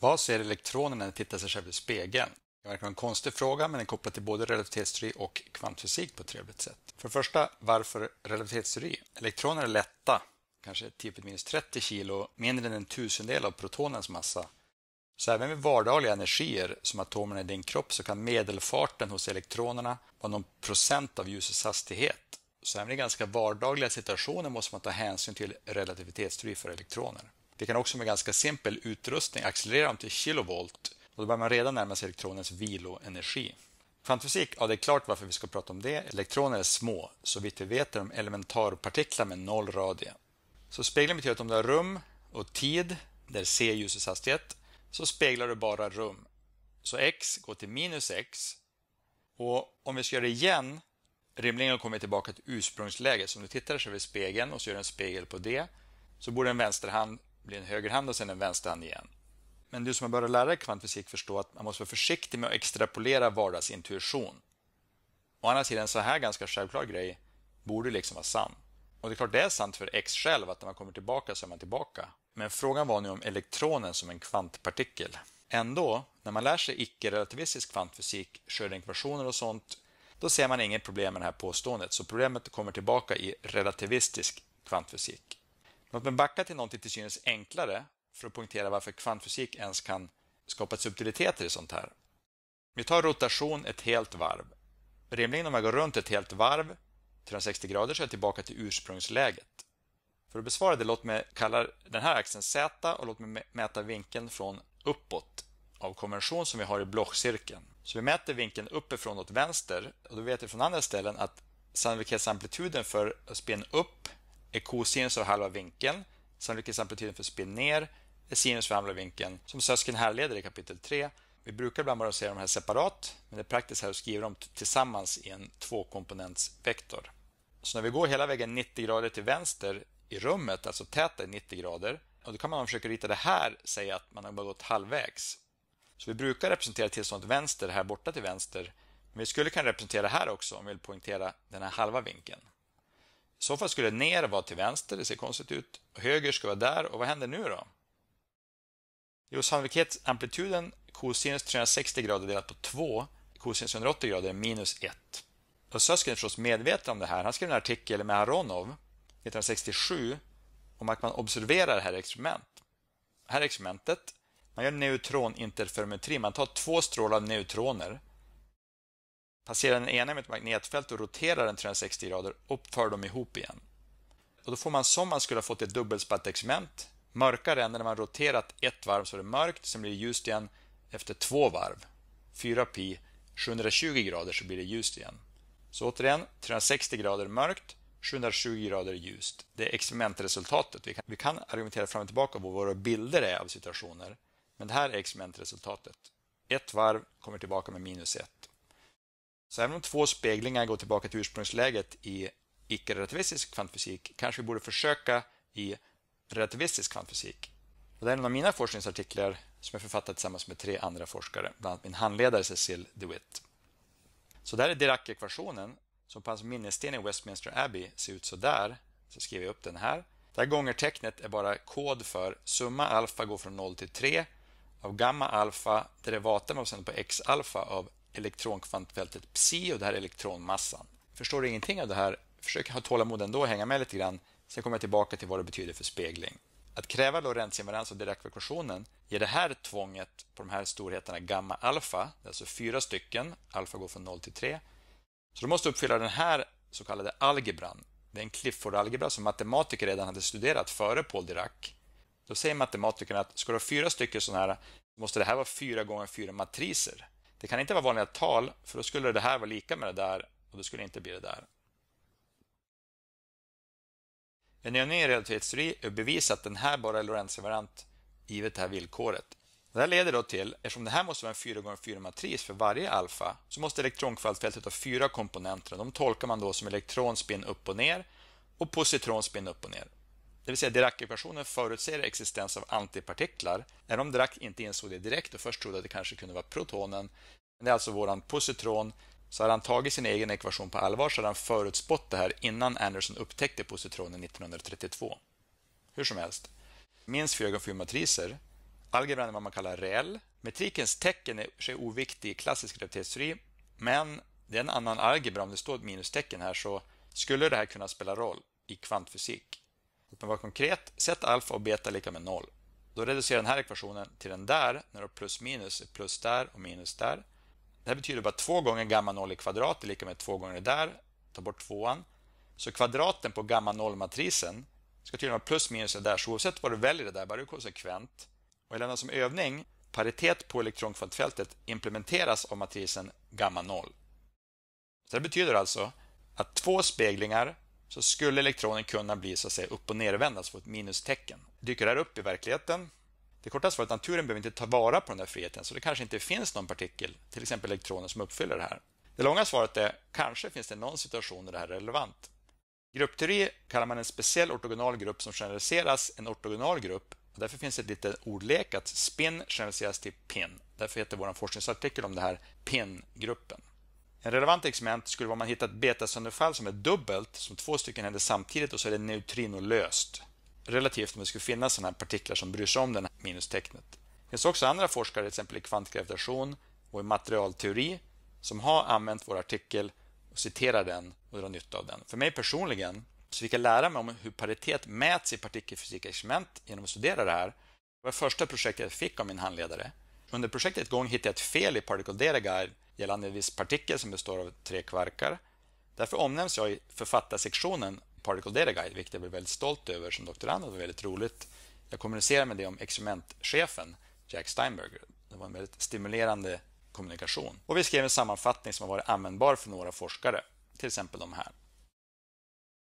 Vad ser elektronen när den tittar sig själv i spegeln? Det verkar vara en konstig fråga men den kopplar till både relativitetsteori och kvantfysik på ett trevligt sätt. För det första, varför relativitetsteori? Elektroner är lätta, kanske 10 typ minus 30 kilo, mindre än en tusendel av protonens massa. Så även vid vardagliga energier, som atomerna i din kropp, så kan medelfarten hos elektronerna vara någon procent av ljusets hastighet. Så även i ganska vardagliga situationer måste man ta hänsyn till relativitetsteori för elektroner. Vi kan också med ganska simpel utrustning accelerera dem till kilovolt och då börjar man redan närma sig elektronens viloenergi. Kvantfysik, ja det är klart varför vi ska prata om det. Elektroner är små, så vitt vi vet är de elementarpartiklar med noll radie. Så spegeln betyder att om du har rum och tid, där c är ljusets hastighet, så speglar du bara rum. Så x går till minus x. Och om vi ska göra det igen, rimligen kommer vi tillbaka till ursprungsläget. Så om du tittar så över spegeln och så gör en spegel på det, så borde en vänsterhand blir en högerhand och sen en vänsterhand igen. Men du som har börjat lära dig kvantfysik förstår att man måste vara försiktig med att extrapolera vardagsintuition. Å andra sidan, så här ganska självklar grej borde liksom vara sann. Och det är klart det är sant för X själv att när man kommer tillbaka så är man tillbaka. Men frågan var nu om elektronen som en kvantpartikel. Ändå, när man lär sig icke-relativistisk kvantfysik, Schrödinger-ekvationer och sånt, då ser man inget problem med det här påståendet. Så problemet kommer tillbaka i relativistisk kvantfysik. Låt mig backa till någonting till synes enklare för att poängtera varför kvantfysik ens kan skapa subtiliteter i sånt här. Vi tar rotation ett helt varv. Rimligen om jag går runt ett helt varv, 360 grader, så är jag tillbaka till ursprungsläget. För att besvara det, låt mig kalla den här axeln Z och låt mig mäta vinkeln från uppåt av konvention som vi har i blockcirkeln. Så vi mäter vinkeln uppifrån åt vänster och då vet vi från andra ställen att sannolikhetsamplituden för spinn upp är kosinus av halva vinkeln, sannolikt exempel för spinn ner, är sinus för halva vinkeln, som Söskin härleder i kapitel 3. Vi brukar ibland bara se de här separat, men det är praktiskt här att skriva dem tillsammans i en tvåkomponentsvektor. Så när vi går hela vägen 90 grader till vänster i rummet, alltså täta 90 grader, och då kan man om man försöker rita det här säga att man har bara gått halvvägs. Så vi brukar representera tillståndet vänster här borta till vänster, men vi skulle kunna representera det här också om vi vill poängtera den här halva vinkeln. I så fall skulle ner vara till vänster, det ser konstigt ut. Och höger ska vara där och vad händer nu då? Jo, sannolikhetsamplituden kosinus 360 grader delat på 2, kosinus 180 grader är minus 1. Och Söskin är förstås medveten om det här. Han skrev en artikel med Aronov 1967 om att man observerar det här experiment. Det här experimentet, man gör neutroninterferometri, man tar två strålar av neutroner passerar den ena med ett magnetfält och roterar den 360 grader och för dem ihop igen. Och då får man som man skulle ha fått ett dubbelspattexperiment, mörka ränder när man roterat ett varv så är det mörkt, sen blir det ljust igen efter två varv. 4 pi 720 grader så blir det ljust igen. Så återigen 360 grader mörkt, 720 grader ljust. Det är experimentresultatet. Vi kan, vi kan argumentera fram och tillbaka vad våra bilder är av situationer. Men det här är experimentresultatet. Ett varv kommer tillbaka med minus ett. Så även om två speglingar går tillbaka till ursprungsläget i icke-relativistisk kvantfysik kanske vi borde försöka i relativistisk kvantfysik. Och det är en av mina forskningsartiklar som jag författat tillsammans med tre andra forskare, bland annat min handledare Cecil DeWitt. Så där är Dirac-ekvationen, som på hans minnessten i Westminster Abbey ser ut så där. Så skriver jag upp den här. Det här gångertecknet är bara kod för summa alfa går från 0 till 3 av gamma alfa derivaten av sen på x alfa av elektronkvantfältet psi och det här elektronmassan. Förstår du ingenting av det här, försök ha tålamod ändå och hänga med lite grann. Sen kommer jag tillbaka till vad det betyder för spegling. Att kräva Lorentzinvarians av Dirac-vektorsionen ger det här tvånget på de här storheterna gamma alfa, det är alltså fyra stycken, alfa går från 0 till 3. Så du måste uppfylla den här så kallade algebran. Det är en Clifford-algebra som matematiker redan hade studerat före Paul Dirac. Då säger matematikerna att ska du ha fyra stycken sådana här måste det här vara fyra gånger fyra matriser. Det kan inte vara vanliga tal, för då skulle det här vara lika med det där och det skulle inte bli det där. En ny relativitetsteori är bevis att den här bara är Lorentz-invariant givet det här villkoret. Det här leder då till, eftersom det här måste vara en 4 gånger 4 matris för varje alfa, så måste elektronkvalitetsfältet ha fyra komponenter. De tolkar man då som elektronspinn upp och ner och positronspinn upp och ner. Det vill säga Dirac-ekvationen förutser existens av antipartiklar. Även om Dirac inte insåg det direkt och först trodde att det kanske kunde vara protonen. Men det är alltså våran positron. Så hade han tagit sin egen ekvation på allvar så hade han förutspått det här innan Anderson upptäckte positronen 1932. Hur som helst. minst fyra fyrögonfyrmatriser. Algebran är vad man kallar reell. Metrikens tecken är sig oviktig i klassisk gravitetsteori, men det är en annan algebra. Om det står ett minustecken här så skulle det här kunna spela roll i kvantfysik. Låt mig vara konkret. Sätt alfa och beta lika med noll. Då reducerar den här ekvationen till den där när du plus minus är plus där och minus där. Det här betyder bara två gånger gamma noll i kvadrat är lika med två gånger där. Ta bort tvåan. Så kvadraten på gamma matrisen, ska tydligen vara plus minus där. Så oavsett vad du väljer det där, bara du är konsekvent. Och jag lämnar som övning paritet på elektronkvantfältet implementeras av matrisen gamma noll. Så det betyder alltså att två speglingar så skulle elektronen kunna bli så att säga upp och nervänd, alltså få ett minustecken. Dyker det här upp i verkligheten? Det korta svaret är att naturen behöver inte ta vara på den här friheten, så det kanske inte finns någon partikel, till exempel elektroner, som uppfyller det här. Det långa svaret är kanske finns det någon situation där det här är relevant. Gruppteori kallar man en speciell ortogonal grupp som generaliseras en ortogonal grupp. Och därför finns det ett litet ordlek att spin generaliseras till pin. Därför heter vår forskningsartikel om det här pin-gruppen. En relevant experiment skulle vara om man hittar ett betasönderfall som är dubbelt, som två stycken händer samtidigt och så är det neutrinolöst. Relativt om det skulle finnas sådana partiklar som bryr sig om det här minustecknet. Det finns också andra forskare, till exempel i kvantgravitation och i materialteori, som har använt vår artikel och citerar den och drar nytta av den. För mig personligen så fick jag lära mig om hur paritet mäts i partikelfysikexperiment genom att studera det här. Det var det första projektet jag fick av min handledare. Under projektet gång hittade jag ett fel i Particle Data Guide gällande en viss partikel som består av tre kvarkar. Därför omnämns jag i författarsektionen Particle Data Guide, vilket jag blev väldigt stolt över som doktorand. Det var väldigt roligt. Jag kommunicerade med det om experimentchefen Jack Steinberger. Det var en väldigt stimulerande kommunikation. Och vi skrev en sammanfattning som har varit användbar för några forskare, till exempel de här.